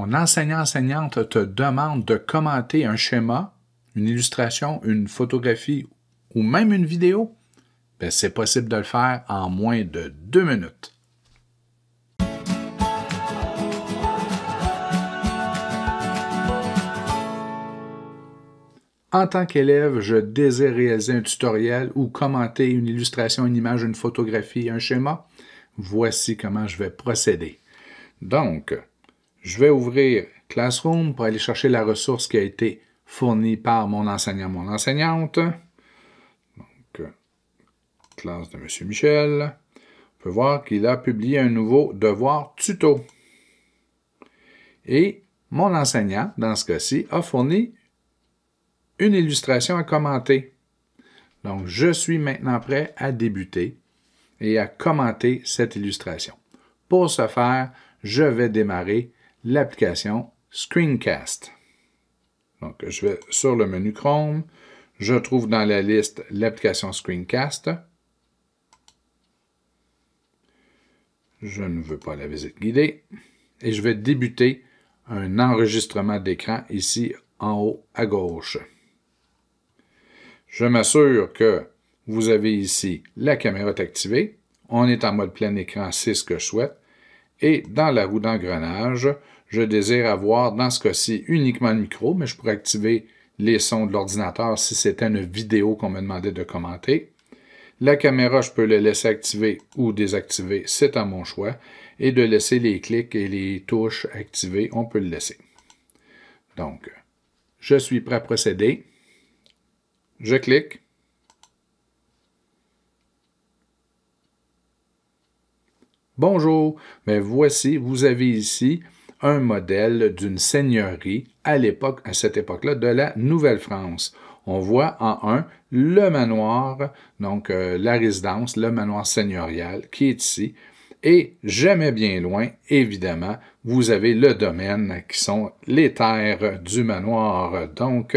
enseignant-enseignante te demande de commenter un schéma, une illustration, une photographie ou même une vidéo, ben c'est possible de le faire en moins de deux minutes. En tant qu'élève, je désire réaliser un tutoriel ou commenter une illustration, une image, une photographie, un schéma. Voici comment je vais procéder. Donc, je vais ouvrir Classroom pour aller chercher la ressource qui a été fournie par mon enseignant, mon enseignante. Donc, euh, classe de M. Michel. On peut voir qu'il a publié un nouveau devoir tuto. Et mon enseignant, dans ce cas-ci, a fourni une illustration à commenter. Donc, je suis maintenant prêt à débuter et à commenter cette illustration. Pour ce faire, je vais démarrer l'application Screencast. Donc, je vais sur le menu Chrome. Je trouve dans la liste l'application Screencast. Je ne veux pas la visite guidée. Et je vais débuter un enregistrement d'écran ici en haut à gauche. Je m'assure que vous avez ici la caméra activée. On est en mode plein écran, c'est ce que je souhaite et dans la roue d'engrenage, je désire avoir dans ce cas-ci uniquement le micro, mais je pourrais activer les sons de l'ordinateur si c'était une vidéo qu'on me demandait de commenter. La caméra, je peux le laisser activer ou désactiver, c'est à mon choix. Et de laisser les clics et les touches activées, on peut le laisser. Donc, je suis prêt à procéder. Je clique. Bonjour, mais voici, vous avez ici un modèle d'une seigneurie à l'époque, à cette époque-là, de la Nouvelle-France. On voit en un le manoir, donc euh, la résidence, le manoir seigneurial qui est ici. Et jamais bien loin, évidemment, vous avez le domaine qui sont les terres du manoir. Donc,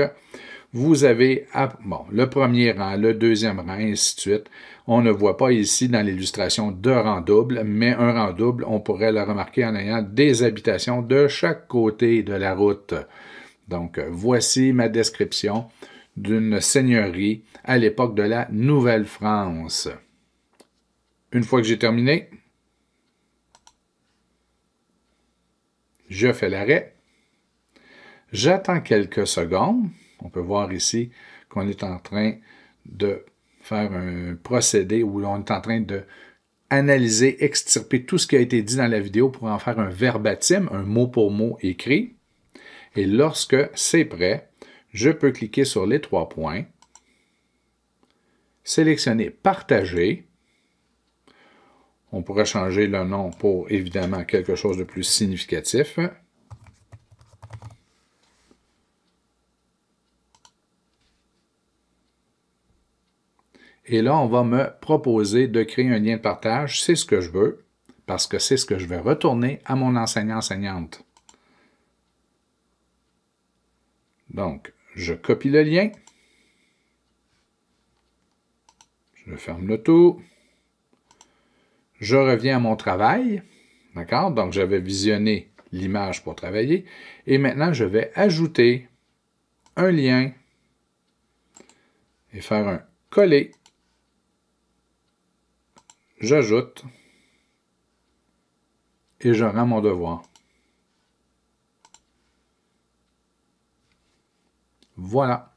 vous avez le premier rang, le deuxième rang, et ainsi de suite. On ne voit pas ici dans l'illustration deux rangs doubles, mais un rang double, on pourrait le remarquer en ayant des habitations de chaque côté de la route. Donc, voici ma description d'une seigneurie à l'époque de la Nouvelle-France. Une fois que j'ai terminé, je fais l'arrêt. J'attends quelques secondes. On peut voir ici qu'on est en train de faire un procédé où on est en train de analyser, extirper tout ce qui a été dit dans la vidéo pour en faire un verbatim, un mot pour mot écrit. Et lorsque c'est prêt, je peux cliquer sur les trois points, sélectionner Partager. On pourrait changer le nom pour évidemment quelque chose de plus significatif. Et là, on va me proposer de créer un lien de partage. C'est ce que je veux, parce que c'est ce que je vais retourner à mon enseignant-enseignante. Donc, je copie le lien. Je ferme le tout. Je reviens à mon travail. D'accord? Donc, j'avais visionné l'image pour travailler. Et maintenant, je vais ajouter un lien et faire un coller. J'ajoute et je rends mon devoir. Voilà.